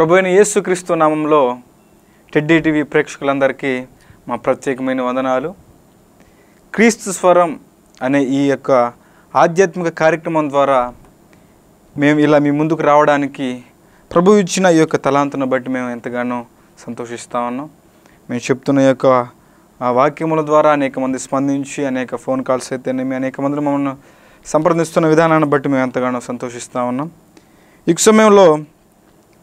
ప్రభు అయిన యేసుక్రీస్తు నామంలో టెడ్డీ టీవీ ప్రేక్షకులందరికీ మా ప్రత్యేకమైన వందనాలు క్రీస్తు స్వరం అనే ఈ యొక్క ఆధ్యాత్మిక కార్యక్రమం ద్వారా మేము ఇలా మీ ముందుకు రావడానికి ప్రభు ఇచ్చిన ఈ యొక్క తలాంతను బట్టి మేము ఎంతగానో సంతోషిస్తూ ఉన్నాం మేము చెప్తున్న యొక్క వాక్యముల ద్వారా అనేక మంది స్పందించి అనేక ఫోన్ కాల్స్ అయితేనేమి అనేక మంది మమ్మల్ని సంప్రదిస్తున్న విధానాన్ని బట్టి మేము ఎంతగానో సంతోషిస్తూ ఉన్నాం ఈ సమయంలో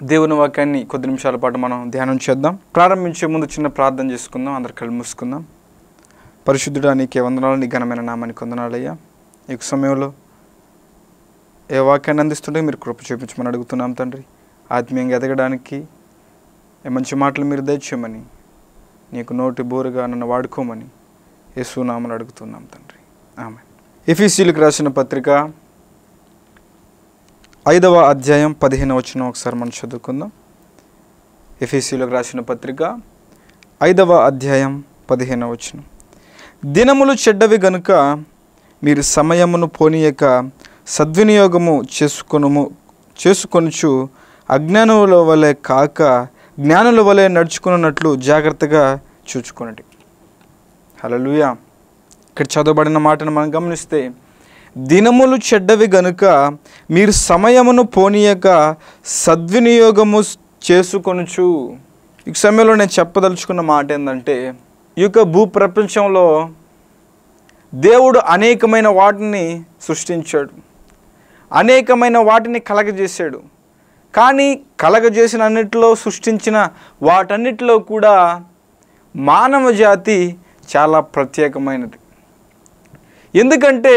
దేవుని వాక్యాన్ని కొద్ది నిమిషాల పాటు మనం ధ్యానం చేద్దాం ప్రారంభించే ముందు చిన్న ప్రార్థన చేసుకుందాం అందరు కళ్ళు మూసుకుందాం పరిశుద్ధుడా నీకే వందనాలు నీ ఘనమైన నామాన్ని కొందనాలయ్యా ఈ సమయంలో ఏ వాక్యాన్ని అందిస్తుంటే మీరు కృప చూపించమని అడుగుతున్నాం తండ్రి ఆత్మీయంగా ఎదగడానికి మంచి మాటలు మీరు దయచేయమని నీకు నోటి బోరుగా నన్ను వాడుకోమని యేసునామని అడుగుతున్నాం తండ్రి ఆమె ఎఫీసీలకు రాసిన పత్రిక ఐదవ అధ్యాయం పదిహేను వచ్చిన ఒకసారి మనం చదువుకుందాం ఎఫీసీలకు రాసిన పత్రిక ఐదవ అధ్యాయం పదిహేను వచ్చిన దినములు చెడ్డవి గనుక మీరు సమయమును పోనీయక సద్వినియోగము చేసుకునుము చేసుకొనుచు అజ్ఞానుల వలె కాక జ్ఞానుల వలె నడుచుకున్నట్లు జాగ్రత్తగా చూచుకోనండి హలో ఇక్కడ చదవబడిన మాటను మనం గమనిస్తే దినములు చెడ్డవి గనుక మీరు సమయమును పోనీయక సద్వినియోగము చేసుకొనుచు ఈ సమయంలో నేను చెప్పదలుచుకున్న మాట ఏంటంటే ఈ యొక్క భూప్రపంచంలో దేవుడు అనేకమైన వాటిని సృష్టించాడు అనేకమైన వాటిని కలగజేశాడు కానీ కలగజేసిన అన్నిటిలో సృష్టించిన వాటన్నిటిలో కూడా మానవ జాతి చాలా ప్రత్యేకమైనది ఎందుకంటే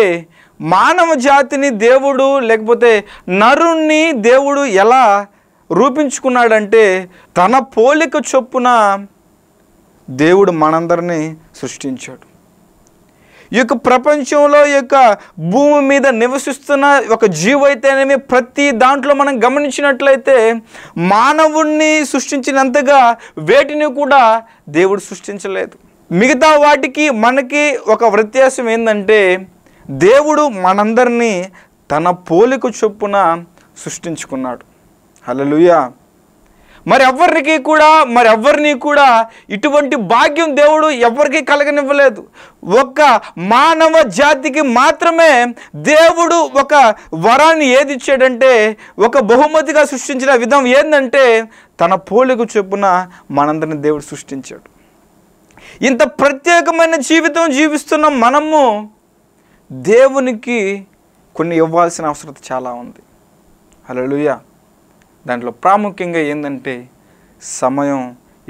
మానవ జాతిని దేవుడు లేకపోతే నరుణ్ణి దేవుడు ఎలా రూపించుకున్నాడంటే తన పోలిక చొప్పున దేవుడు మనందరినీ సృష్టించాడు ఈ యొక్క ప్రపంచంలో ఈ యొక్క భూమి మీద నివసిస్తున్న ఒక జీవైతేనేమి ప్రతి దాంట్లో మనం గమనించినట్లయితే మానవుణ్ణి సృష్టించినంతగా వేటిని కూడా దేవుడు సృష్టించలేదు మిగతా వాటికి మనకి ఒక వ్యత్యాసం ఏంటంటే దేవుడు మనందరినీ తన పోలిక చొప్పున సృష్టించుకున్నాడు హలలుయ మరెవ్వరికి కూడా మరెవ్వరిని కూడా ఇటువంటి భాగ్యం దేవుడు ఎవరికీ కలగనివ్వలేదు ఒక్క మానవ జాతికి మాత్రమే దేవుడు ఒక వరాన్ని ఏది ఇచ్చాడంటే ఒక బహుమతిగా సృష్టించిన విధం ఏంటంటే తన పోలిక చొప్పున మనందరిని దేవుడు సృష్టించాడు ఇంత ప్రత్యేకమైన జీవితం జీవిస్తున్న మనము దేవునికి కొన్ని ఇవ్వాల్సిన అవసరం చాలా ఉంది హలోయ దాంట్లో ప్రాముఖ్యంగా ఏంటంటే సమయం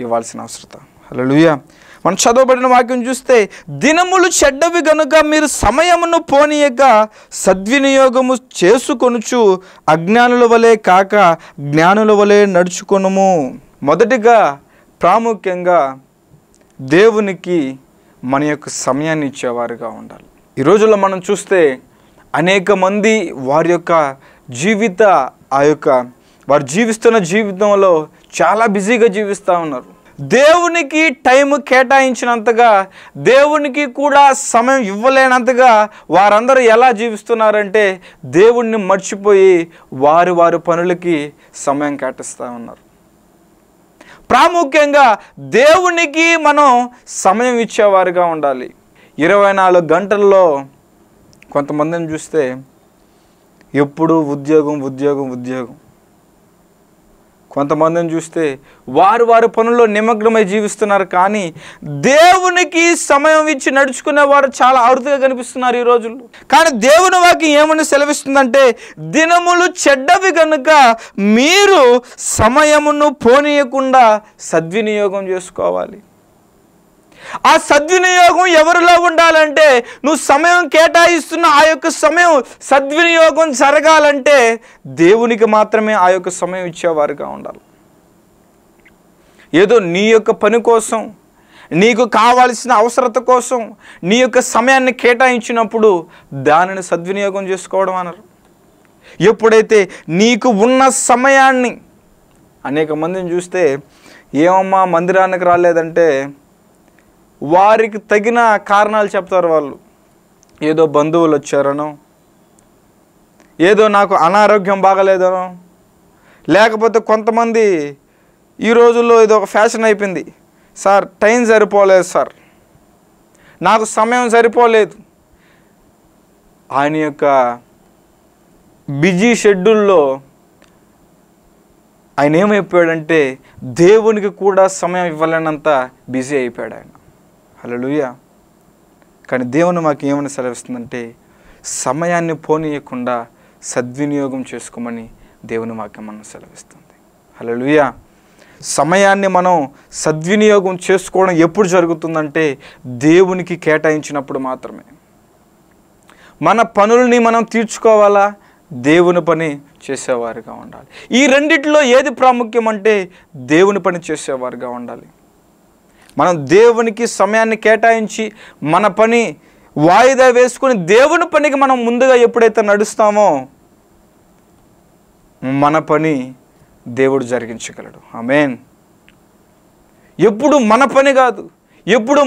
ఇవ్వాల్సిన అవసరత హలోయ మనం చదవబడిన వాక్యం చూస్తే దినములు చెడ్డవి గనుక మీరు సమయమును పోనీయక సద్వినియోగము చేసుకొనుచు అజ్ఞానుల వలె కాక జ్ఞానుల వలె నడుచుకొనుము మొదటిగా ప్రాముఖ్యంగా దేవునికి మన యొక్క సమయాన్ని ఇచ్చేవారుగా ఉండాలి ఈ రోజుల్లో మనం చూస్తే అనేక మంది వారి యొక్క జీవిత ఆ యొక్క వారు జీవిస్తున్న జీవితంలో చాలా బిజీగా జీవిస్తూ ఉన్నారు దేవునికి టైం కేటాయించినంతగా దేవునికి కూడా సమయం ఇవ్వలేనంతగా వారందరూ ఎలా జీవిస్తున్నారంటే దేవుణ్ణి మర్చిపోయి వారు వారి పనులకి సమయం కేటాయిస్తూ ఉన్నారు ప్రాముఖ్యంగా దేవునికి మనం సమయం ఇచ్చేవారుగా ఉండాలి ఇరవై నాలుగు గంటల్లో కొంతమందిని చూస్తే ఎప్పుడు ఉద్యోగం ఉద్యోగం ఉద్యోగం కొంతమందిని చూస్తే వారు వారి పనుల్లో నిమగ్నమై జీవిస్తున్నారు కానీ దేవునికి సమయం ఇచ్చి నడుచుకునే వారు చాలా అరుదుగా కనిపిస్తున్నారు ఈ రోజుల్లో కానీ దేవుని వాకి ఏమని సెలవిస్తుందంటే దినములు చెడ్డవి కనుక మీరు సమయమును పోనీయకుండా సద్వినియోగం చేసుకోవాలి ఆ సద్వినియోగం ఎవరిలో ఉండాలంటే నువ్వు సమయం కేటాయిస్తున్న ఆ యొక్క సమయం సద్వినియోగం జరగాలంటే దేవునికి మాత్రమే ఆ యొక్క సమయం ఇచ్చేవారుగా ఉండాలి ఏదో నీ యొక్క పని కోసం నీకు కావాల్సిన అవసరత కోసం నీ యొక్క సమయాన్ని కేటాయించినప్పుడు దానిని సద్వినియోగం చేసుకోవడం అన్నారు ఎప్పుడైతే నీకు ఉన్న సమయాన్ని అనేక మందిని చూస్తే ఏమమ్మా మందిరానికి రాలేదంటే వారికి తగిన కారణాలు చెప్తారు వాళ్ళు ఏదో బంధువులు వచ్చారనో ఏదో నాకు అనారోగ్యం బాగలేదనో లేకపోతే కొంతమంది ఈ రోజుల్లో ఇది ఒక ఫ్యాషన్ అయిపోయింది సార్ టైం సరిపోలేదు సార్ నాకు సమయం సరిపోలేదు ఆయన యొక్క బిజీ షెడ్యూల్లో ఆయన ఏమైపోయాడంటే దేవునికి కూడా సమయం ఇవ్వలేనంత బిజీ అయిపోయాడు ఆయన అలలుయ కానీ దేవుని మాకు ఏమని సెలవిస్తుందంటే సమయాన్ని పోనీయకుండా సద్వినియోగం చేసుకోమని దేవుని మాకు మనం సెలవిస్తుంది అలలుయ సమయాన్ని మనం సద్వినియోగం చేసుకోవడం ఎప్పుడు జరుగుతుందంటే దేవునికి కేటాయించినప్పుడు మాత్రమే మన పనుల్ని మనం తీర్చుకోవాలా దేవుని పని చేసేవారుగా ఉండాలి ఈ రెండిట్లో ఏది ప్రాముఖ్యం అంటే దేవుని పని చేసేవారుగా ఉండాలి మనం దేవునికి సమయాన్ని కేటాయించి మన పని వాయిదా వేసుకొని దేవుని పనికి మనం ముందుగా ఎప్పుడైతే నడుస్తామో మన పని దేవుడు జరిగించగలడు ఆమెన్ ఎప్పుడు మన పని కాదు ఎప్పుడు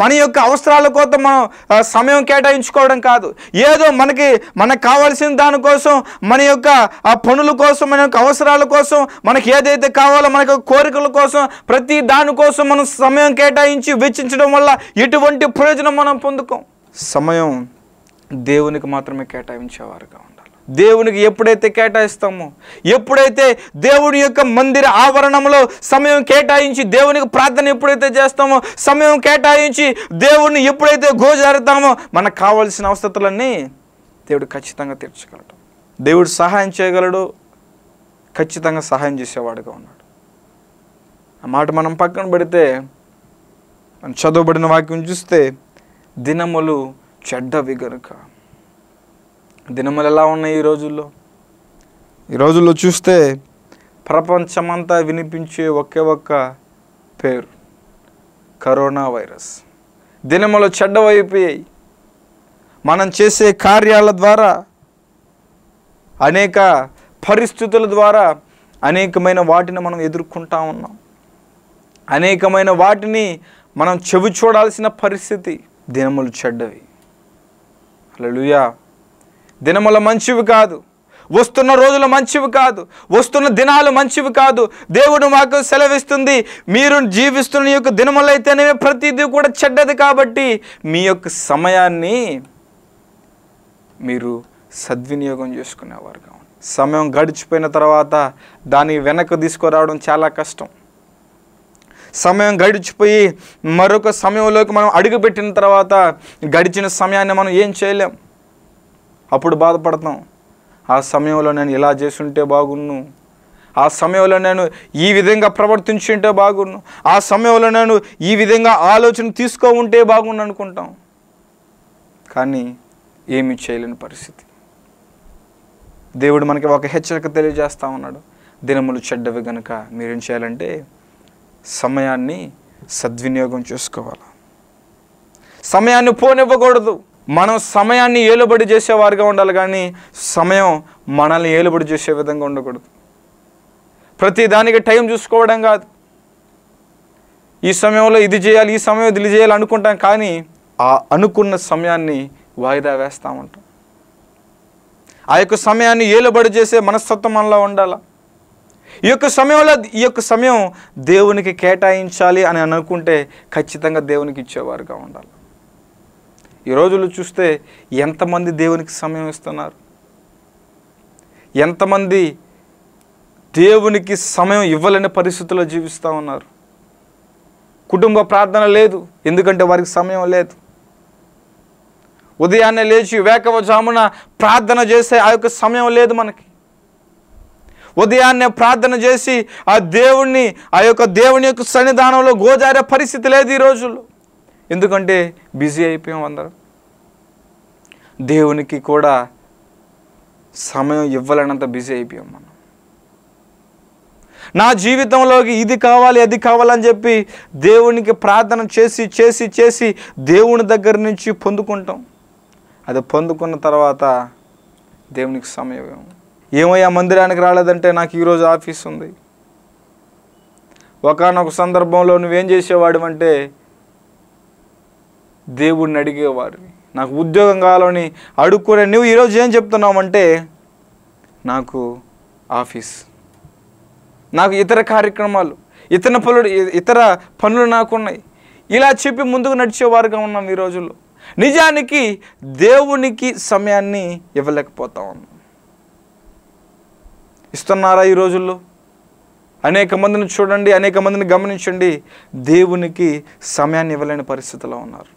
మన యొక్క అవసరాల కోసం మనం సమయం కేటాయించుకోవడం కాదు ఏదో మనకి మనకు కావాల్సిన దానికోసం మన యొక్క ఆ పనుల కోసం మన యొక్క అవసరాల కోసం మనకి ఏదైతే కావాలో మన కోరికల కోసం ప్రతి దానికోసం మనం సమయం కేటాయించి వెచ్చించడం వల్ల ఎటువంటి ప్రయోజనం మనం పొందుకోం సమయం దేవునికి మాత్రమే కేటాయించేవారుగా ఉండాలి దేవునికి ఎప్పుడైతే కేటాయిస్తామో ఎప్పుడైతే దేవుని యొక్క మందిర ఆవరణంలో సమయం కేటాయించి దేవునికి ప్రార్థన ఎప్పుడైతే చేస్తామో సమయం కేటాయించి దేవుణ్ణి ఎప్పుడైతే గోజారుతామో మనకు కావాల్సిన అవసరతలన్నీ దేవుడు ఖచ్చితంగా తీర్చగలడు దేవుడు సహాయం చేయగలడు ఖచ్చితంగా సహాయం చేసేవాడుగా ఉన్నాడు ఆ మాట మనం పక్కన పెడితే మనం చదవబడిన వాక్యం చూస్తే దినములు చెడ్డవి గనుక దినములు ఎలా ఉన్నాయి ఈ రోజుల్లో ఈ రోజుల్లో చూస్తే ప్రపంచమంతా వినిపించే ఒకే ఒక్క పేరు కరోనా వైరస్ దినములు చెడ్డవైపోయాయి మనం చేసే కార్యాల ద్వారా అనేక పరిస్థితుల ద్వారా అనేకమైన వాటిని మనం ఎదుర్కొంటా ఉన్నాం అనేకమైన వాటిని మనం చెవి చూడాల్సిన పరిస్థితి దినములు చెడ్డవి అలా దినముల మంచివి కాదు వస్తున్న రోజులు మంచివి కాదు వస్తున్న దినాలు మంచివి కాదు దేవుడు మాకు సెలవిస్తుంది మీరు జీవిస్తున్న యొక్క దినములైతేనే ప్రతిదీ కూడా చెడ్డది కాబట్టి మీ యొక్క సమయాన్ని మీరు సద్వినియోగం చేసుకునేవారు సమయం గడిచిపోయిన తర్వాత దాన్ని వెనక్కి తీసుకురావడం చాలా కష్టం సమయం గడిచిపోయి మరొక సమయంలోకి మనం అడుగుపెట్టిన తర్వాత గడిచిన సమయాన్ని మనం ఏం చేయలేం అప్పుడు బాధపడతాం ఆ సమయంలో నేను ఇలా చేస్తుంటే బాగున్ను ఆ సమయంలో నేను ఈ విధంగా ప్రవర్తించుంటే బాగుండు ఆ సమయంలో నేను ఈ విధంగా ఆలోచన తీసుకో ఉంటే బాగుండు అనుకుంటాం కానీ ఏమి చేయలేని పరిస్థితి దేవుడు మనకి ఒక హెచ్చరిక తెలియజేస్తూ ఉన్నాడు దినములు చెడ్డవి గనుక మీరేం చేయాలంటే సమయాన్ని సద్వినియోగం చేసుకోవాలి సమయాన్ని పోనివ్వకూడదు మనం సమయాన్ని ఏలుబడి చేసేవారుగా ఉండాలి కానీ సమయం మనల్ని ఏలుబడి చేసే విధంగా ఉండకూడదు ప్రతి దానికి టైం చూసుకోవడం కాదు ఈ సమయంలో ఇది చేయాలి ఈ సమయం ఇది చేయాలి అనుకుంటాం కానీ ఆ అనుకున్న సమయాన్ని వాయిదా వేస్తూ ఉంటాం ఆ యొక్క సమయాన్ని ఏలుబడి చేసే మనస్తత్వం మనలో ఉండాలా ఈ యొక్క సమయంలో ఈ యొక్క సమయం దేవునికి కేటాయించాలి అని అనుకుంటే ఖచ్చితంగా దేవునికి ఇచ్చేవారుగా ఉండాలి ఈ రోజులు చూస్తే ఎంతమంది దేవునికి సమయం ఇస్తున్నారు ఎంతమంది దేవునికి సమయం ఇవ్వలేని పరిస్థితుల్లో జీవిస్తూ ఉన్నారు కుటుంబ ప్రార్థన లేదు ఎందుకంటే వారికి సమయం లేదు ఉదయాన్నే లేచి వేకవజామున ప్రార్థన చేసే ఆ యొక్క సమయం లేదు మనకి ఉదయాన్నే ప్రార్థన చేసి ఆ దేవుణ్ణి ఆ యొక్క దేవుని యొక్క సన్నిధానంలో గోజారే పరిస్థితి లేదు ఈ రోజుల్లో ఎందుకంటే బిజీ అయిపోయాం అందరం దేవునికి కూడా సమయం ఇవ్వలేనంత బిజీ అయిపోయాం మనం నా జీవితంలోకి ఇది కావాలి అది కావాలని చెప్పి దేవునికి ప్రార్థన చేసి చేసి చేసి దేవుని దగ్గర నుంచి పొందుకుంటాం అది పొందుకున్న తర్వాత దేవునికి సమయం ఏమయ్యా మందిరానికి రాలేదంటే నాకు ఈరోజు ఆఫీస్ ఉంది ఒకనొక సందర్భంలో నువ్వేం చేసేవాడు అంటే దేవుడిని అడిగేవారిని నాకు ఉద్యోగం కావాలని అడుక్కునే నువ్వు ఈరోజు ఏం చెప్తున్నావంటే నాకు ఆఫీస్ నాకు ఇతర కార్యక్రమాలు ఇతర పనులు ఇతర పనులు నాకున్నాయి ఇలా చెప్పి ముందుకు నడిచేవారుగా ఉన్నాం ఈ రోజుల్లో నిజానికి దేవునికి సమయాన్ని ఇవ్వలేకపోతా ఉన్నాం ఇస్తున్నారా ఈ రోజుల్లో అనేక మందిని చూడండి అనేక మందిని గమనించండి దేవునికి సమయాన్ని ఇవ్వలేని పరిస్థితిలో ఉన్నారు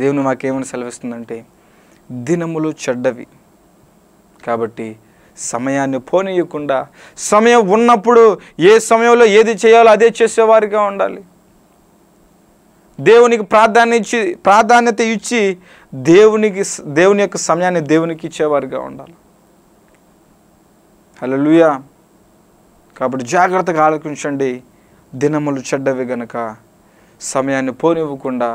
దేవుని మాకేమని సెలవిస్తుందంటే దినములు చెడ్డవి కాబట్టి సమయాన్ని పోనీయకుండా సమయం ఉన్నప్పుడు ఏ సమయంలో ఏది చేయాలో అదే చేసేవారిగా ఉండాలి దేవునికి ప్రాధాన్యత ఇచ్చి ప్రాధాన్యత ఇచ్చి దేవునికి దేవుని యొక్క సమయాన్ని దేవునికి ఇచ్చేవారిగా ఉండాలి హలో లూయా కాబట్టి జాగ్రత్తగా ఆలోచించండి దినములు చెడ్డవి గనక సమయాన్ని పోనివ్వకుండా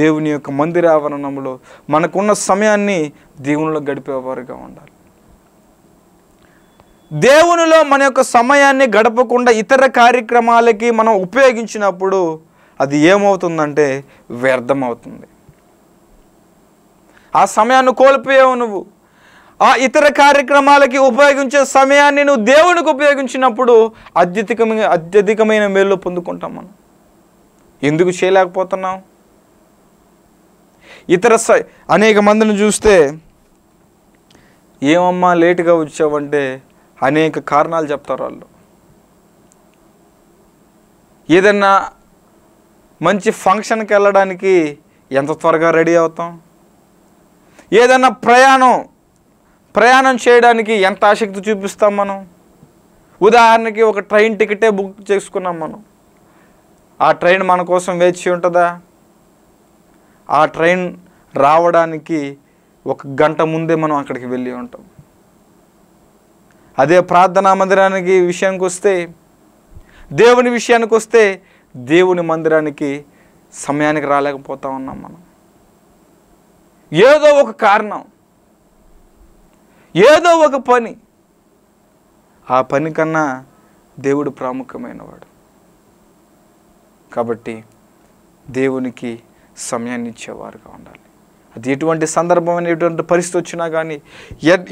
దేవుని యొక్క మందిర ఆవరణంలో మనకున్న సమయాన్ని దేవునిలో గడిపేవారుగా ఉండాలి దేవునిలో మన యొక్క సమయాన్ని గడపకుండా ఇతర కార్యక్రమాలకి మనం ఉపయోగించినప్పుడు అది ఏమవుతుందంటే వ్యర్థమవుతుంది ఆ సమయాన్ని కోల్పోయావు నువ్వు ఆ ఇతర కార్యక్రమాలకి ఉపయోగించే సమయాన్ని నువ్వు దేవునికి ఉపయోగించినప్పుడు అత్యధికమైన అత్యధికమైన మేలు పొందుకుంటాం మనం ఎందుకు చేయలేకపోతున్నాం ఇతర అనేక మందిని చూస్తే ఏమమ్మా లేటుగా వచ్చావంటే అనేక కారణాలు చెప్తారు వాళ్ళు ఏదన్నా మంచి ఫంక్షన్కి వెళ్ళడానికి ఎంత త్వరగా రెడీ అవుతాం ఏదన్నా ప్రయాణం ప్రయాణం చేయడానికి ఎంత ఆసక్తి చూపిస్తాం మనం ఉదాహరణకి ఒక ట్రైన్ టికెటే బుక్ చేసుకున్నాం మనం ఆ ట్రైన్ మన కోసం వేచి ఉంటుందా ఆ ట్రైన్ రావడానికి ఒక గంట ముందే మనం అక్కడికి వెళ్ళి ఉంటాం అదే ప్రార్థనా మందిరానికి విషయానికి వస్తే దేవుని విషయానికి వస్తే దేవుని మందిరానికి సమయానికి రాలేకపోతా ఉన్నాం మనం ఏదో ఒక కారణం ఏదో ఒక పని ఆ పని కన్నా దేవుడు ప్రాముఖ్యమైనవాడు కాబట్టి దేవునికి సమయాన్ని ఇచ్చేవారుగా ఉండాలి అది ఎటువంటి సందర్భం ఎటువంటి పరిస్థితి వచ్చినా కానీ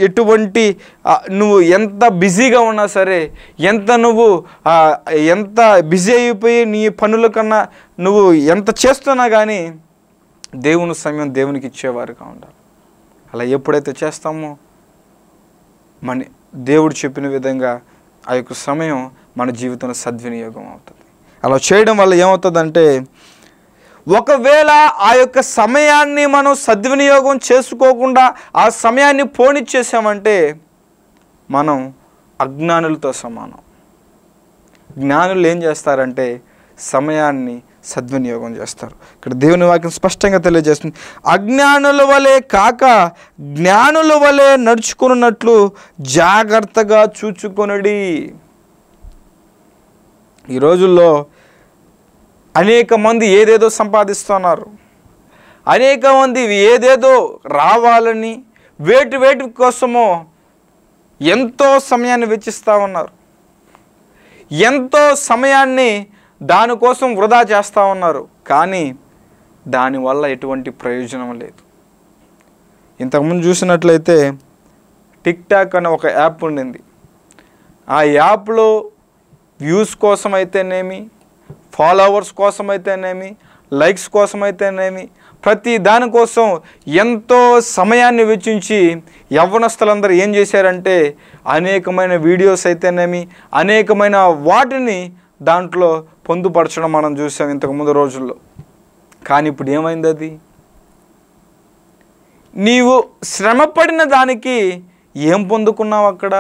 ఎటువంటి నువ్వు ఎంత బిజీగా ఉన్నా సరే ఎంత నువ్వు ఎంత బిజీ అయిపోయి నీ పనుల కన్నా నువ్వు ఎంత చేస్తున్నా కానీ దేవుని సమయం దేవునికి ఇచ్చేవారుగా ఉండాలి అలా ఎప్పుడైతే చేస్తామో మన దేవుడు చెప్పిన విధంగా ఆ యొక్క సమయం మన జీవితంలో సద్వినియోగం అవుతుంది అలా చేయడం వల్ల ఏమవుతుందంటే ఒకవేళ ఆ యొక్క సమయాన్ని మనం సద్వినియోగం చేసుకోకుండా ఆ సమయాన్ని పోనిచ్చేసామంటే మనం అజ్ఞానులతో సమానం జ్ఞానులు ఏం చేస్తారంటే సమయాన్ని సద్వినియోగం చేస్తారు ఇక్కడ దేవుని వాక్యం స్పష్టంగా తెలియజేస్తుంది అజ్ఞానుల వలె కాక జ్ఞానుల వలె నడుచుకున్నట్లు జాగ్రత్తగా చూచుకొనడి ఈ రోజుల్లో అనేక మంది ఏదేదో సంపాదిస్తున్నారు అనేక మంది ఏదేదో రావాలని వేటి వేటి కోసమో ఎంతో సమయాన్ని వెచ్చిస్తూ ఉన్నారు ఎంతో సమయాన్ని దానికోసం వృధా చేస్తూ ఉన్నారు కానీ దానివల్ల ఎటువంటి ప్రయోజనం లేదు ఇంతకుముందు చూసినట్లయితే టిక్టాక్ అనే ఒక యాప్ ఉండింది ఆ యాప్లో వ్యూస్ కోసం అయితేనేమి ఫాలోవర్స్ కోసమైతేనేమి లైక్స్ కోసం అయితేనేమి ప్రతి దానికోసం ఎంతో సమయాన్ని వెచ్చించి యవ్వనస్తులందరూ ఏం చేశారంటే అనేకమైన వీడియోస్ అయితేనేమి అనేకమైన వాటిని దాంట్లో పొందుపరచడం మనం చూసాం ఇంతకుముందు రోజుల్లో కానీ ఇప్పుడు ఏమైంది అది నీవు శ్రమపడిన దానికి ఏం పొందుకున్నావు అక్కడ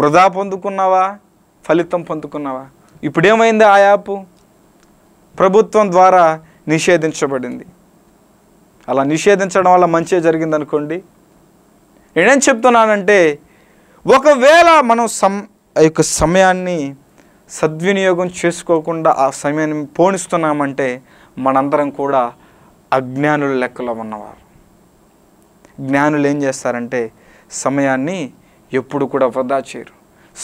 వృధా పొందుకున్నావా ఫలితం పొందుకున్నావా ఇప్పుడేమైంది ఆ యాప్ ప్రభుత్వం ద్వారా నిషేధించబడింది అలా నిషేధించడం వల్ల మంచిగా జరిగిందనుకోండి నేనేం చెప్తున్నానంటే ఒకవేళ మనం సం యొక్క సమయాన్ని సద్వినియోగం చేసుకోకుండా ఆ సమయాన్ని పోనిస్తున్నామంటే మనందరం కూడా అజ్ఞానుల లెక్కలో ఉన్నవారు జ్ఞానులు ఏం చేస్తారంటే సమయాన్ని ఎప్పుడు కూడా వృధా చేయరు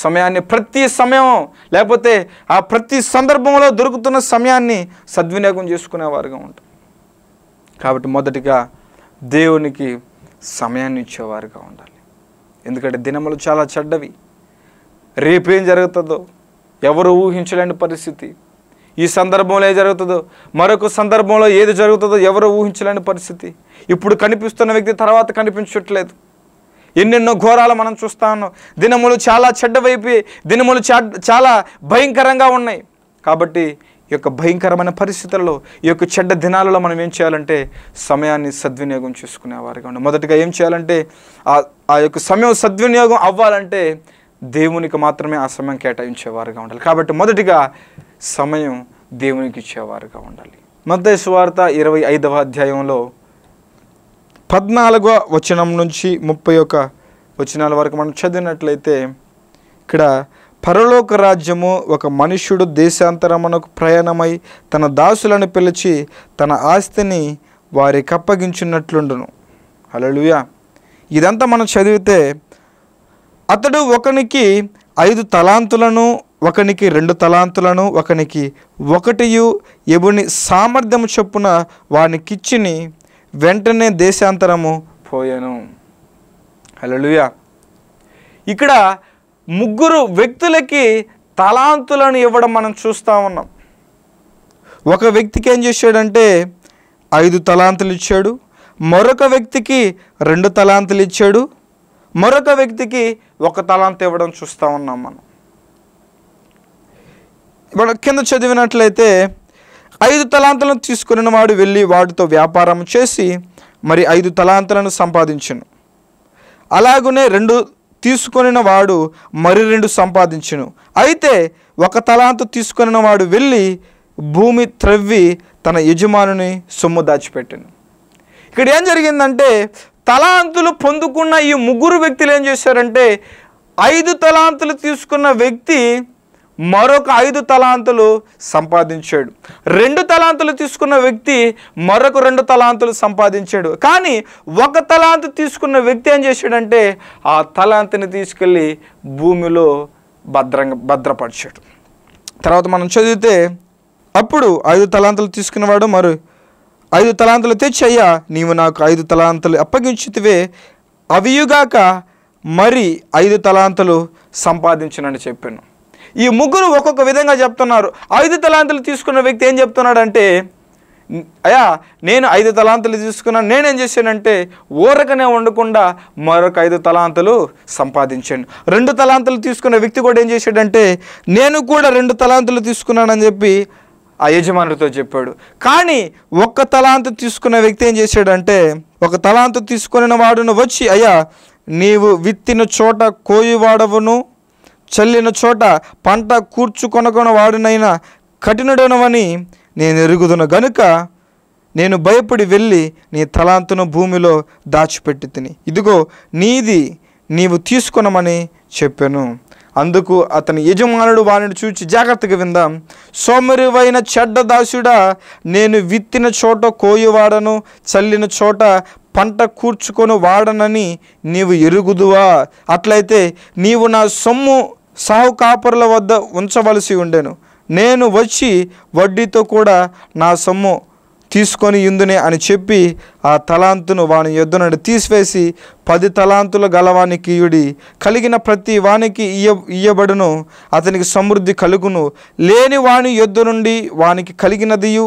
సమయాన్ని ప్రతి సమయం లేకపోతే ఆ ప్రతి సందర్భంలో దొరుకుతున్న సమయాన్ని సద్వినియోగం చేసుకునేవారుగా ఉంటారు కాబట్టి మొదటిగా దేవునికి సమయాన్ని ఇచ్చేవారుగా ఉండాలి ఎందుకంటే దినములు చాలా చెడ్డవి రేపేం జరుగుతుందో ఎవరు ఊహించలేని పరిస్థితి ఈ సందర్భంలో ఏం జరుగుతుందో మరొక సందర్భంలో ఏది జరుగుతుందో ఎవరు ఊహించలేని పరిస్థితి ఇప్పుడు కనిపిస్తున్న వ్యక్తి తర్వాత కనిపించట్లేదు ఎన్నెన్నో ఘోరాలు మనం చూస్తూ ఉన్నాం దినములు చాలా చెడ్డవైపు దినములు చాలా భయంకరంగా ఉన్నాయి కాబట్టి ఈ యొక్క భయంకరమైన పరిస్థితుల్లో ఈ యొక్క చెడ్డ దినాలలో మనం ఏం చేయాలంటే సమయాన్ని సద్వినియోగం చేసుకునేవారుగా ఉండాలి మొదటిగా ఏం చేయాలంటే ఆ యొక్క సమయం సద్వినియోగం అవ్వాలంటే దేవునికి మాత్రమే ఆ సమయం కేటాయించేవారుగా ఉండాలి కాబట్టి మొదటిగా సమయం దేవునికి ఇచ్చేవారుగా ఉండాలి మధ్య స్వార్త ఇరవై ఐదవ అధ్యాయంలో పద్నాలుగవ వచనం నుంచి ముప్పై ఒక వచనాల వరకు మనం చదివినట్లయితే ఇక్కడ పరలోక రాజ్యము ఒక మనుష్యుడు దేశాంతరమునకు ప్రయాణమై తన దాసులను పిలిచి తన ఆస్తిని వారికి అప్పగించున్నట్లుండును అలలుయా ఇదంతా మనం చదివితే అతడు ఒకనికి ఐదు తలాంతులను ఒకనికి రెండు తలాంతులను ఒకనికి ఒకటియు ఎబుని సామర్థ్యము చొప్పున వానికిచ్చిని వెంటనే దేశాంతరము పోయాను హలోయా ఇక్కడ ముగ్గురు వ్యక్తులకి తలాంతులను ఇవ్వడం మనం చూస్తూ ఉన్నాం ఒక వ్యక్తికి ఏం చేశాడంటే ఐదు తలాంతులు ఇచ్చాడు మరొక వ్యక్తికి రెండు తలాంతులు ఇచ్చాడు మరొక వ్యక్తికి ఒక తలాంత ఇవ్వడం చూస్తూ ఉన్నాం మనం ఇప్పుడు కింద చదివినట్లయితే ఐదు తలాంతలను తీసుకుని వాడు వెళ్ళి వాటితో వ్యాపారం చేసి మరి ఐదు తలాంతలను సంపాదించును అలాగునే రెండు తీసుకొనిన వాడు మరి రెండు సంపాదించును అయితే ఒక తలాంత తీసుకొనిన వాడు వెళ్ళి భూమి త్రవ్వి తన యజమానుని సొమ్ము దాచిపెట్టాను ఇక్కడ ఏం జరిగిందంటే తలాంతులు పొందుకున్న ఈ ముగ్గురు వ్యక్తులు ఏం చేశారంటే ఐదు తలాంతులు తీసుకున్న వ్యక్తి మరొక ఐదు తలాంతులు సంపాదించాడు రెండు తలాంతులు తీసుకున్న వ్యక్తి మరొక రెండు తలాంతులు సంపాదించాడు కానీ ఒక తలాంతు తీసుకున్న వ్యక్తి ఏం చేశాడంటే ఆ తలాంతిని తీసుకెళ్ళి భూమిలో భద్రంగా భద్రపరిచాడు తర్వాత మనం చదివితే అప్పుడు ఐదు తలాంతులు తీసుకున్నవాడు మరి ఐదు తలాంతులు తెచ్చయ్యా నీవు నాకు ఐదు తలాంతులు అప్పగించితివే అవియుగాక మరి ఐదు తలాంతులు సంపాదించనని చెప్పాను ఈ ముగ్గురు ఒక్కొక్క విధంగా చెప్తున్నారు ఐదు తలాంతులు తీసుకున్న వ్యక్తి ఏం చెప్తున్నాడంటే అయా నేను ఐదు తలాంతులు తీసుకున్నాను నేనేం చేశానంటే ఊరకనే ఉండకుండా మరొక ఐదు తలాంతులు సంపాదించాను రెండు తలాంతులు తీసుకున్న వ్యక్తి కూడా ఏం చేశాడంటే నేను కూడా రెండు తలాంతులు తీసుకున్నానని చెప్పి ఆ యజమానుడితో చెప్పాడు కానీ ఒక్క తలాంతు తీసుకున్న వ్యక్తి ఏం చేశాడంటే ఒక తలాంతు తీసుకున్న వాడును వచ్చి అయ్యా నీవు విత్తిన చోట కోయివాడవును చల్లిన చోట పంట కూర్చుకొనకొన వాడినైనా కఠినుడనవని నేను ఎరుగుదును గనుక నేను భయపడి వెళ్ళి నీ తలాంతును భూమిలో దాచిపెట్టి తిని ఇదిగో నీది నీవు తీసుకునమని చెప్పాను అందుకు అతని యజమానుడు వారిని చూచి జాగ్రత్తగా విందాం సోమరివైన చెడ్డ దాసుడా నేను విత్తిన చోట కోయువాడను చల్లిన చోట పంట కూర్చుకొని వాడనని నీవు ఎరుగుదువా అట్లయితే నీవు నా సొమ్ము సాహుకాపరుల వద్ద ఉంచవలసి ఉండెను నేను వచ్చి వడ్డీతో కూడా నా సొమ్ము తీసుకొని ఇందునే అని చెప్పి ఆ తలాంతును వాని యొద్ద నుండి తీసివేసి పది తలాంతుల గలవానికి ఇయుడి కలిగిన ప్రతి వానికి ఇయ్య ఇయ్యబడును అతనికి సమృద్ధి కలుగును లేని వాని యొద్ద నుండి వానికి కలిగినదియు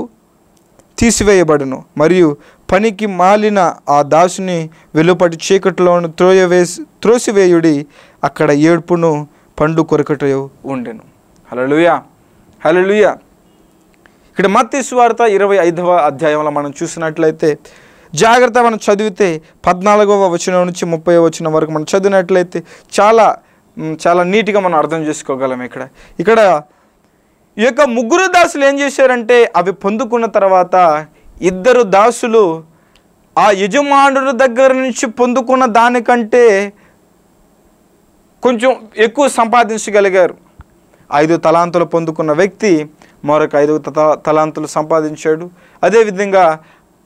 తీసివేయబడును మరియు పనికి మాలిన ఆ దాసుని వెలుపటి చీకటిలోను త్రోయవేసి త్రోసివేయుడి అక్కడ ఏడుపును పండు కొరకటయు ఉండెను హలలుయా హలలుయా ఇక్కడ మత్తి ఇరవై ఐదవ అధ్యాయంలో మనం చూసినట్లయితే జాగ్రత్త మనం చదివితే పద్నాలుగవ వచనం నుంచి ముప్పై వచనం వరకు మనం చదివినట్లయితే చాలా చాలా నీట్గా మనం అర్థం చేసుకోగలం ఇక్కడ ఇక్కడ ఈ యొక్క ముగ్గురు దాసులు ఏం చేశారంటే అవి పొందుకున్న తర్వాత ఇద్దరు దాసులు ఆ యజమానుడు దగ్గర నుంచి పొందుకున్న దానికంటే కొంచెం ఎక్కువ సంపాదించగలిగారు ఐదు తలాంతులు పొందుకున్న వ్యక్తి మరొక ఐదు తలాంతులు సంపాదించాడు అదేవిధంగా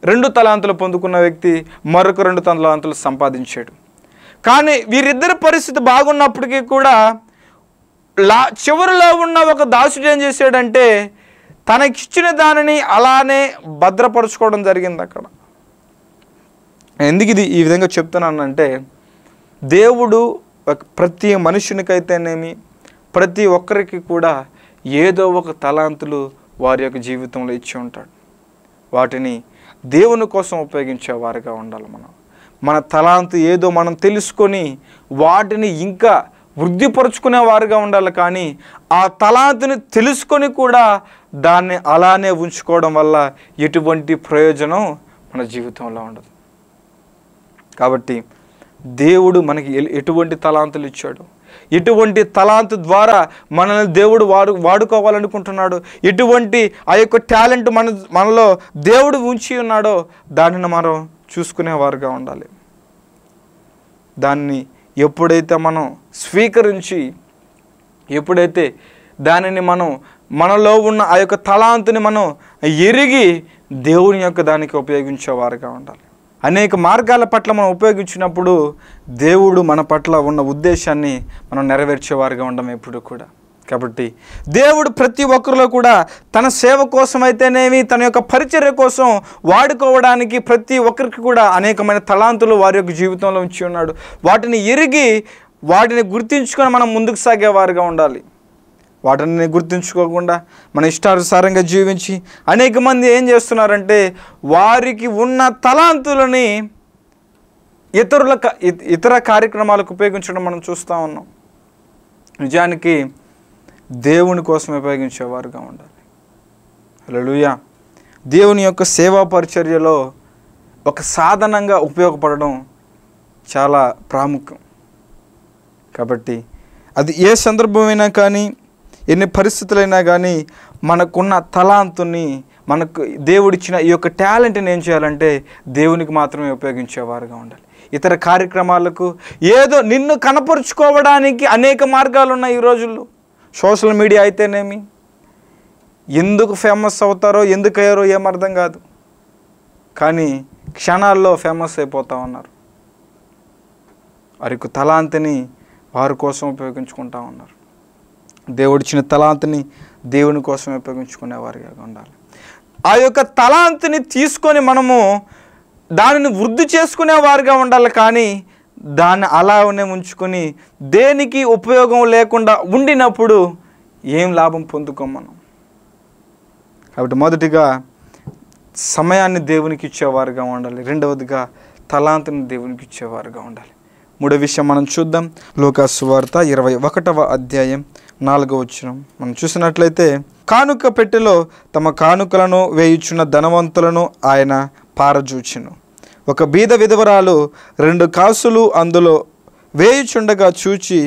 రెండు తలాంతులు పొందుకున్న వ్యక్తి మరొక రెండు తలాంతులు సంపాదించాడు కానీ వీరిద్దరి పరిస్థితి బాగున్నప్పటికీ కూడా లా చివరిలో ఉన్న ఒక దాసుడు ఏం చేశాడంటే తనకిచ్చిన దానిని అలానే భద్రపరచుకోవడం జరిగింది అక్కడ ఎందుకు ఇది ఈ విధంగా చెప్తున్నానంటే దేవుడు ప్రతి మనుషునికైతేనేమి ప్రతి ఒక్కరికి కూడా ఏదో ఒక తలాంతులు వారి యొక్క జీవితంలో ఇచ్చి ఉంటాడు వాటిని దేవుని కోసం ఉపయోగించేవారుగా ఉండాలి మనం మన తలాంతు ఏదో మనం తెలుసుకొని వాటిని ఇంకా వృద్ధిపరుచుకునే వారుగా ఉండాలి కానీ ఆ తలాంతుని తెలుసుకొని కూడా దాన్ని అలానే ఉంచుకోవడం వల్ల ఎటువంటి ప్రయోజనం మన జీవితంలో ఉండదు కాబట్టి దేవుడు మనకి ఎటువంటి తలాంతులు ఇచ్చాడు ఎటువంటి తలాంతు ద్వారా మనల్ని దేవుడు వాడు వాడుకోవాలనుకుంటున్నాడు ఎటువంటి ఆ యొక్క టాలెంట్ మన మనలో దేవుడు ఉంచి ఉన్నాడో దానిని మనం చూసుకునేవారుగా ఉండాలి దాన్ని ఎప్పుడైతే మనం స్వీకరించి ఎప్పుడైతే దానిని మనం మనలో ఉన్న ఆ యొక్క తలాంతుని మనం ఎరిగి దేవుని యొక్క దానికి ఉపయోగించేవారుగా ఉండాలి అనేక మార్గాల పట్ల మనం ఉపయోగించినప్పుడు దేవుడు మన పట్ల ఉన్న ఉద్దేశాన్ని మనం నెరవేర్చేవారుగా ఉండం ఎప్పుడు కూడా కాబట్టి దేవుడు ప్రతి ఒక్కరిలో కూడా తన సేవ కోసం అయితేనేమి తన యొక్క పరిచర్య కోసం వాడుకోవడానికి ప్రతి ఒక్కరికి కూడా అనేకమైన తలాంతులు వారి యొక్క జీవితంలో ఉంచి ఉన్నాడు వాటిని ఎరిగి వాటిని గుర్తించుకొని మనం ముందుకు సాగేవారుగా ఉండాలి వాటిని గుర్తుంచుకోకుండా మన ఇష్టానుసారంగా జీవించి అనేక మంది ఏం చేస్తున్నారంటే వారికి ఉన్న తలాంతులని ఇతరుల ఇతర కార్యక్రమాలకు ఉపయోగించడం మనం చూస్తూ ఉన్నాం నిజానికి దేవుని కోసం ఉపయోగించేవారుగా ఉండాలి హలోయా దేవుని యొక్క సేవా పరిచర్యలో ఒక సాధనంగా ఉపయోగపడడం చాలా ప్రాముఖ్యం కాబట్టి అది ఏ సందర్భమైనా కానీ ఎన్ని పరిస్థితులైనా కానీ మనకున్న తలాంతుని మనకు దేవుడిచ్చిన ఈ యొక్క టాలెంట్ని ఏం చేయాలంటే దేవునికి మాత్రమే ఉపయోగించేవారుగా ఉండాలి ఇతర కార్యక్రమాలకు ఏదో నిన్ను కనపరుచుకోవడానికి అనేక మార్గాలు ఉన్నాయి ఈ రోజుల్లో సోషల్ మీడియా అయితేనేమి ఎందుకు ఫేమస్ అవుతారో ఎందుకు అయ్యారో ఏమర్థం కాదు కానీ క్షణాల్లో ఫేమస్ అయిపోతా ఉన్నారు వారికి తలాంతిని వారి కోసం ఉపయోగించుకుంటా ఉన్నారు దేవుడిచ్చిన తలాంతిని దేవుని కోసమే ఉపయోగించుకునేవారిగా ఉండాలి ఆ యొక్క తలాంతిని తీసుకొని మనము దానిని వృద్ధి చేసుకునేవారుగా ఉండాలి కానీ దాన్ని అలానే ఉంచుకొని దేనికి ఉపయోగం లేకుండా ఉండినప్పుడు ఏం లాభం పొందుకో మనం కాబట్టి మొదటిగా సమయాన్ని దేవునికి ఇచ్చేవారుగా ఉండాలి రెండవదిగా తలాంతిని దేవునికి ఇచ్చేవారుగా ఉండాలి మూడో విషయం మనం చూద్దాం లోకాసు వార్త ఇరవై ఒకటవ అధ్యాయం నాలుగో వచ్చిన మనం చూసినట్లయితే కానుక పెట్టెలో తమ కానుకలను వేయుచున్న ధనవంతులను ఆయన పారజూచెను ఒక బీద విధవరాలు రెండు కాసులు అందులో వేయుచుండగా చూచి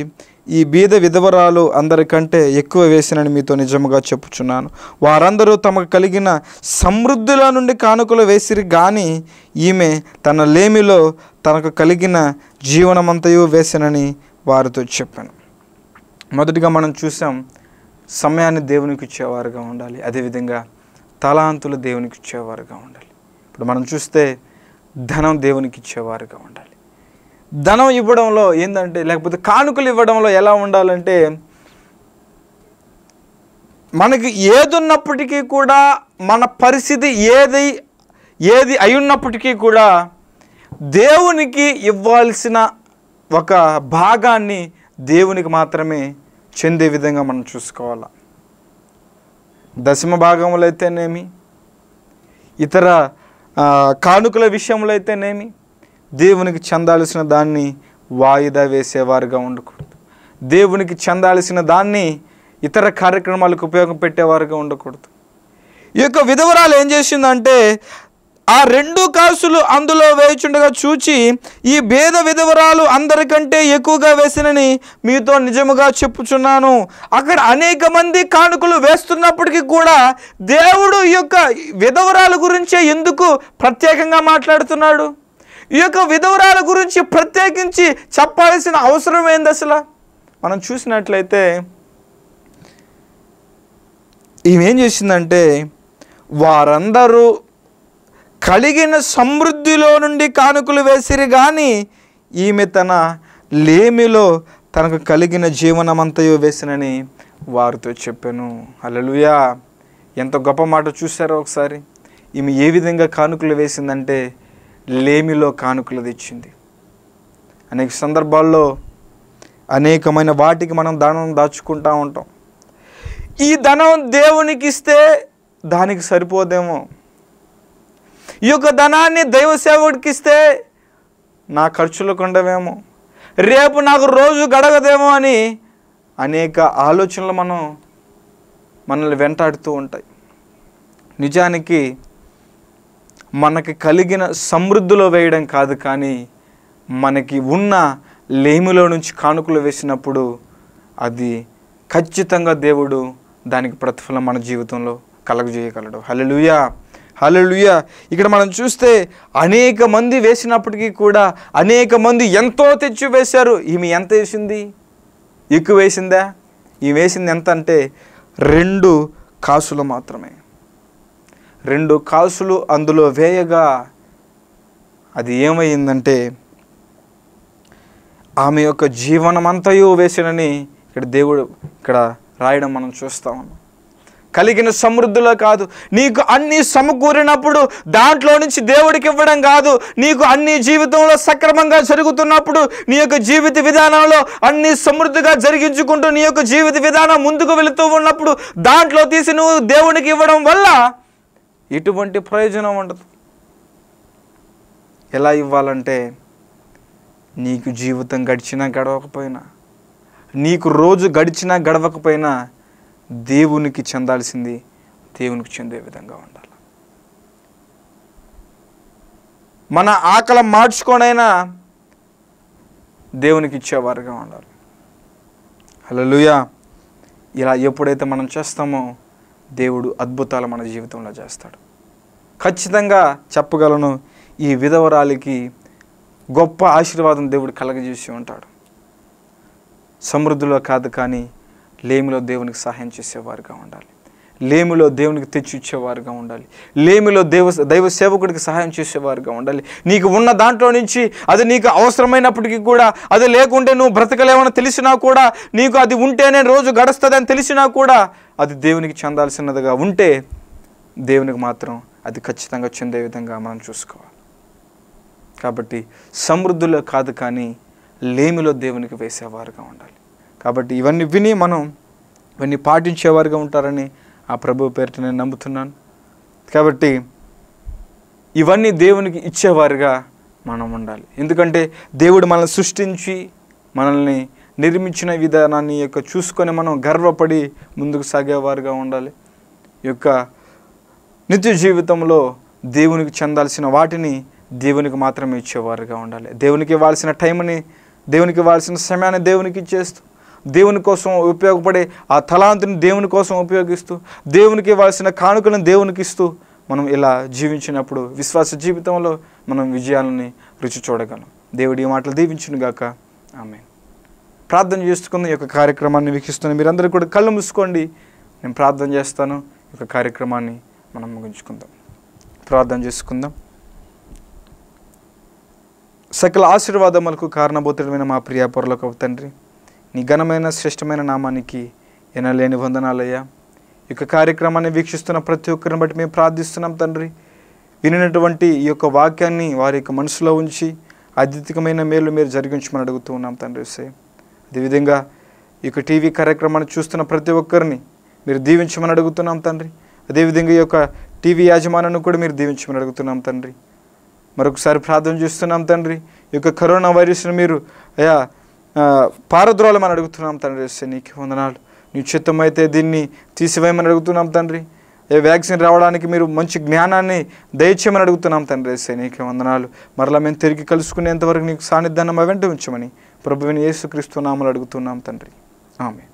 ఈ బీద విధవరాలు అందరికంటే ఎక్కువ వేసినని మీతో నిజముగా చెప్పుచున్నాను వారందరూ తమకు కలిగిన సమృద్ధుల నుండి కానుకలు వేసిరి కానీ ఈమె తన లేమిలో తనకు కలిగిన జీవనమంతయు వేసినని వారితో చెప్పాను మొదటిగా మనం చూసాం సమయాన్ని దేవునికి ఇచ్చేవారుగా ఉండాలి అదేవిధంగా తలాంతులు దేవునికి ఇచ్చేవారుగా ఉండాలి ఇప్పుడు మనం చూస్తే ధనం దేవునికి ఇచ్చేవారుగా ఉండాలి ధనం ఇవ్వడంలో ఏంటంటే లేకపోతే కానుకలు ఇవ్వడంలో ఎలా ఉండాలంటే మనకి ఏదున్నప్పటికీ కూడా మన పరిస్థితి ఏది ఏది అయ్యున్నప్పటికీ కూడా దేవునికి ఇవ్వాల్సిన ఒక భాగాన్ని దేవునికి మాత్రమే చెందే విధంగా మనం చూసుకోవాలి దశమ భాగంలో అయితేనేమి ఇతర కానుకల విషయంలో అయితేనేమి దేవునికి చెందాల్సిన దాన్ని వాయిదా వేసేవారుగా ఉండకూడదు దేవునికి చెందాల్సిన దాన్ని ఇతర కార్యక్రమాలకు ఉపయోగం పెట్టేవారుగా ఉండకూడదు ఈ యొక్క విధవరాలు ఏం చేసిందంటే ఆ రెండు కాసులు అందులో వేయుచుండగా చూచి ఈ భేద విధవరాలు అందరికంటే ఎక్కువగా వేసినని మీతో నిజముగా చెప్పుచున్నాను అక్కడ అనేక మంది కానుకలు వేస్తున్నప్పటికీ కూడా దేవుడు ఈ యొక్క విధవరాల గురించే ఎందుకు ప్రత్యేకంగా మాట్లాడుతున్నాడు ఈ యొక్క విధవరాల గురించి ప్రత్యేకించి చెప్పాల్సిన అవసరం ఏంది అసలు మనం చూసినట్లయితే ఈమెం చేసిందంటే వారందరూ కలిగిన సమృద్ధిలో నుండి కానుకలు వేసిరి కానీ ఈమె తన లేమిలో తనకు కలిగిన జీవనమంతయో వేసినని వారితో చెప్పాను అలలుయా ఎంత గొప్ప మాట చూశారో ఒకసారి ఈమె ఏ విధంగా కానుకలు వేసిందంటే లేమిలో కానుకలు తెచ్చింది అనేక సందర్భాల్లో అనేకమైన వాటికి మనం ధనం దాచుకుంటూ ఉంటాం ఈ ధనం దేవునికి ఇస్తే దానికి సరిపోదేమో ఈ యొక్క ధనాన్ని దైవ సేవకుడికి ఇస్తే నా ఖర్చులకు ఉండవేమో రేపు నాకు రోజు గడగదేమో అని అనేక ఆలోచనలు మనం మనల్ని వెంటాడుతూ ఉంటాయి నిజానికి మనకి కలిగిన సమృద్ధిలో వేయడం కాదు కానీ మనకి ఉన్న లేమిలో నుంచి కానుకలు వేసినప్పుడు అది ఖచ్చితంగా దేవుడు దానికి ప్రతిఫలం మన జీవితంలో కలగజేయగలడు హలో హలలుయ ఇక్కడ మనం చూస్తే అనేక మంది వేసినప్పటికీ కూడా అనేక మంది ఎంతో తెచ్చి వేశారు ఈమె ఎంత వేసింది ఎక్కువ వేసిందా ఈమె వేసింది ఎంత అంటే రెండు కాసులు మాత్రమే రెండు కాసులు అందులో వేయగా అది ఏమైందంటే ఆమె యొక్క జీవనమంతయో వేసినని ఇక్కడ దేవుడు ఇక్కడ రాయడం మనం చూస్తామన్నాం కలిగిన సమృద్ధిలో కాదు నీకు అన్నీ సమకూరినప్పుడు దాంట్లో నుంచి దేవుడికి ఇవ్వడం కాదు నీకు అన్ని జీవితంలో సక్రమంగా జరుగుతున్నప్పుడు నీ యొక్క జీవిత విధానంలో అన్ని సమృద్ధిగా జరిగించుకుంటూ నీ యొక్క జీవిత విధానం ముందుకు వెళుతూ ఉన్నప్పుడు దాంట్లో తీసి నువ్వు దేవునికి ఇవ్వడం వల్ల ఎటువంటి ప్రయోజనం ఉండదు ఎలా ఇవ్వాలంటే నీకు జీవితం గడిచినా గడవకపోయినా నీకు రోజు గడిచినా గడవకపోయినా దేవునికి చెందాల్సింది దేవునికి చెందే విధంగా ఉండాలి మన ఆకలి మార్చుకోనైనా దేవునికి ఇచ్చేవారుగా ఉండాలి అలలుయా ఇలా ఎప్పుడైతే మనం చేస్తామో దేవుడు అద్భుతాలు మన జీవితంలో చేస్తాడు ఖచ్చితంగా చెప్పగలను ఈ విధవరాలికి గొప్ప ఆశీర్వాదం దేవుడు కలగజేసి ఉంటాడు సమృద్ధిలో కాదు కానీ లేమిలో దేవునికి సహాయం చేసేవారుగా ఉండాలి లేమిలో దేవునికి తెచ్చి ఇచ్చేవారుగా ఉండాలి లేమిలో దేవ దైవ సేవకుడికి సహాయం చేసేవారుగా ఉండాలి నీకు ఉన్న దాంట్లో నుంచి అది నీకు అవసరమైనప్పటికీ కూడా అది లేకుంటే నువ్వు బ్రతకలేవని తెలిసినా కూడా నీకు అది ఉంటేనే రోజు గడుస్తుందని తెలిసినా కూడా అది దేవునికి చెందాల్సినదిగా ఉంటే దేవునికి మాత్రం అది ఖచ్చితంగా చెందే విధంగా మనం చూసుకోవాలి కాబట్టి సమృద్ధిలో కాదు కానీ లేమిలో దేవునికి వేసేవారుగా ఉండాలి కాబట్టి ఇవన్నీ విని మనం ఇవన్నీ పాటించేవారుగా ఉంటారని ఆ ప్రభు పేరిట నేను నమ్ముతున్నాను కాబట్టి ఇవన్నీ దేవునికి ఇచ్చేవారుగా మనం ఉండాలి ఎందుకంటే దేవుడు మనల్ని సృష్టించి మనల్ని నిర్మించిన విధానాన్ని యొక్క చూసుకొని మనం గర్వపడి ముందుకు సాగేవారుగా ఉండాలి యొక్క నిత్య జీవితంలో దేవునికి చెందాల్సిన వాటిని దేవునికి మాత్రమే ఇచ్చేవారుగా ఉండాలి దేవునికి ఇవ్వాల్సిన టైంని దేవునికి ఇవ్వాల్సిన సమయాన్ని దేవునికి ఇచ్చేస్తూ దేవుని కోసం ఉపయోగపడే ఆ తలాంతుని దేవుని కోసం ఉపయోగిస్తూ దేవునికి ఇవ్వాల్సిన కానుకలను దేవునికి ఇస్తూ మనం ఇలా జీవించినప్పుడు విశ్వాస జీవితంలో మనం విజయాలని రుచి చూడగలం దేవుడి మాటలు మాటలు గాక ఆమె ప్రార్థన చేసుకున్న ఈ యొక్క కార్యక్రమాన్ని వీక్షిస్తున్న మీరందరూ కూడా కళ్ళు మూసుకోండి నేను ప్రార్థన చేస్తాను ఈ యొక్క కార్యక్రమాన్ని మనం ముగించుకుందాం ప్రార్థన చేసుకుందాం సకల ఆశీర్వాదములకు కారణభూతుడమైన మా ప్రియాపురలకు తండ్రి నీ ఘనమైన శ్రేష్టమైన నామానికి ఎనలేని వందనాలయ్యా ఈ యొక్క కార్యక్రమాన్ని వీక్షిస్తున్న ప్రతి ఒక్కరిని బట్టి మేము ప్రార్థిస్తున్నాం తండ్రి వినినటువంటి ఈ యొక్క వాక్యాన్ని వారి యొక్క మనసులో ఉంచి ఆధ్యాత్మికమైన మేలు మీరు జరిగించమని అడుగుతూ ఉన్నాం తండ్రి సే అదేవిధంగా ఈ యొక్క టీవీ కార్యక్రమాన్ని చూస్తున్న ప్రతి ఒక్కరిని మీరు దీవించమని అడుగుతున్నాం తండ్రి అదేవిధంగా ఈ యొక్క టీవీ యాజమాన్యాన్ని కూడా మీరు దీవించమని అడుగుతున్నాం తండ్రి మరొకసారి ప్రార్థన చేస్తున్నాం తండ్రి ఈ యొక్క కరోనా వైరస్ను మీరు అయా పారద్రోలమని అడుగుతున్నాం తండ్రి వస్తే నీకు వందనాలు నీ చిత్తమైతే దీన్ని తీసివేయమని అడుగుతున్నాం తండ్రి ఏ వ్యాక్సిన్ రావడానికి మీరు మంచి జ్ఞానాన్ని దయచేయమని అడుగుతున్నాం తండ్రి వేసే నీకు వందనాలు మరలా మేము తిరిగి కలుసుకునేంతవరకు నీకు సాన్నిధ్యాన్ని మా వెంట ఉంచమని ప్రభువిని యేసుక్రీస్తు నామలు అడుగుతున్నాం తండ్రి ఆమె